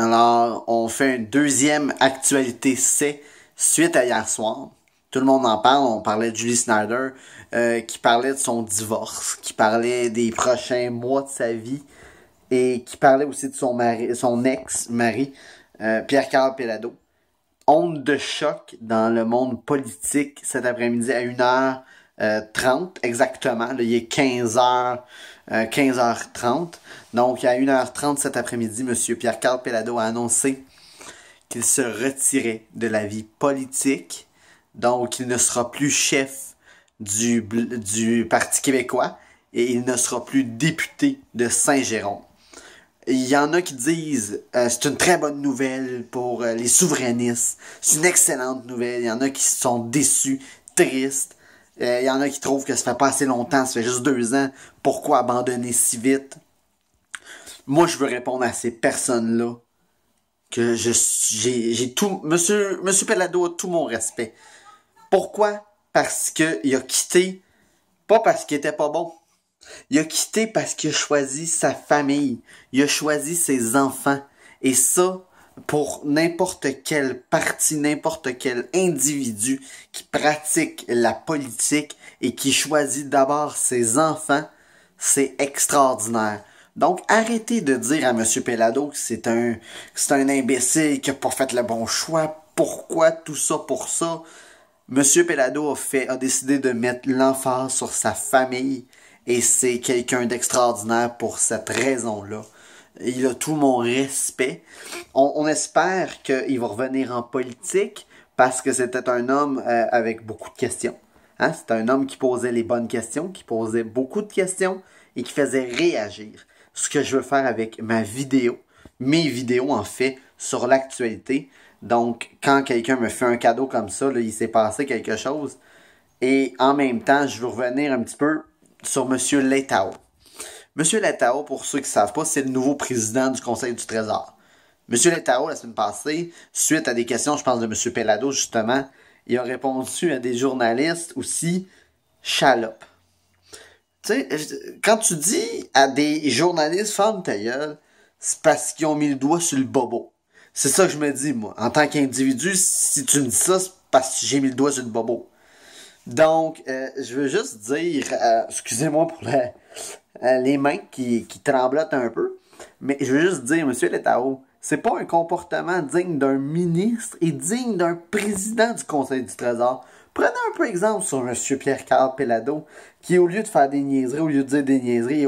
Alors, on fait une deuxième actualité C suite à hier soir. Tout le monde en parle. On parlait de Julie Snyder euh, qui parlait de son divorce, qui parlait des prochains mois de sa vie et qui parlait aussi de son mari, son ex-mari, euh, Pierre-Carl Pelado. Onde de choc dans le monde politique cet après-midi à 1 heure 30 euh, exactement. Là, il est 15h, euh, 15h30. Donc, à 1h30 cet après-midi, Monsieur Pierre-Carl Pellado a annoncé qu'il se retirait de la vie politique. Donc, il ne sera plus chef du, du Parti québécois et il ne sera plus député de Saint-Jérôme. Il y en a qui disent euh, c'est une très bonne nouvelle pour euh, les souverainistes, c'est une excellente nouvelle. Il y en a qui sont déçus, tristes. Il euh, y en a qui trouvent que ça fait pas assez longtemps, ça fait juste deux ans. Pourquoi abandonner si vite? Moi, je veux répondre à ces personnes-là que je j'ai tout monsieur monsieur Pelado a tout mon respect. Pourquoi Parce qu'il a quitté pas parce qu'il était pas bon. Il a quitté parce qu'il a choisi sa famille, il a choisi ses enfants et ça pour n'importe quel parti, n'importe quel individu qui pratique la politique et qui choisit d'abord ses enfants, c'est extraordinaire. Donc arrêtez de dire à M. Pelado que c'est un, c'est un imbécile qui n'a pas fait le bon choix. Pourquoi tout ça pour ça? M. Pelado a, fait, a décidé de mettre l'emphase sur sa famille et c'est quelqu'un d'extraordinaire pour cette raison-là. Il a tout mon respect. On, espère qu'il va revenir en politique parce que c'était un homme euh, avec beaucoup de questions. Hein? C'était un homme qui posait les bonnes questions, qui posait beaucoup de questions et qui faisait réagir. Ce que je veux faire avec ma vidéo, mes vidéos en fait, sur l'actualité. Donc, quand quelqu'un me fait un cadeau comme ça, il s'est passé quelque chose. Et en même temps, je veux revenir un petit peu sur Monsieur Letao. Monsieur Latao, pour ceux qui ne savent pas, c'est le nouveau président du Conseil du Trésor. Monsieur Letao, la semaine passée, suite à des questions, je pense, de Monsieur Pellado, justement, il a répondu à des journalistes aussi chalope. Tu sais, quand tu dis à des journalistes femme ta gueule, c'est parce qu'ils ont mis le doigt sur le bobo. C'est ça que je me dis, moi. En tant qu'individu, si tu me dis ça, c'est parce que j'ai mis le doigt sur le bobo. Donc, euh, je veux juste dire, euh, excusez-moi pour la, euh, les mains qui, qui un peu. Mais je veux juste dire, Monsieur Letao, c'est pas un comportement digne d'un ministre et digne d'un président du Conseil du Trésor. Prenez un peu exemple sur M. Pierre-Carl qui, au lieu de faire des niaiseries, au lieu de dire des niaiseries,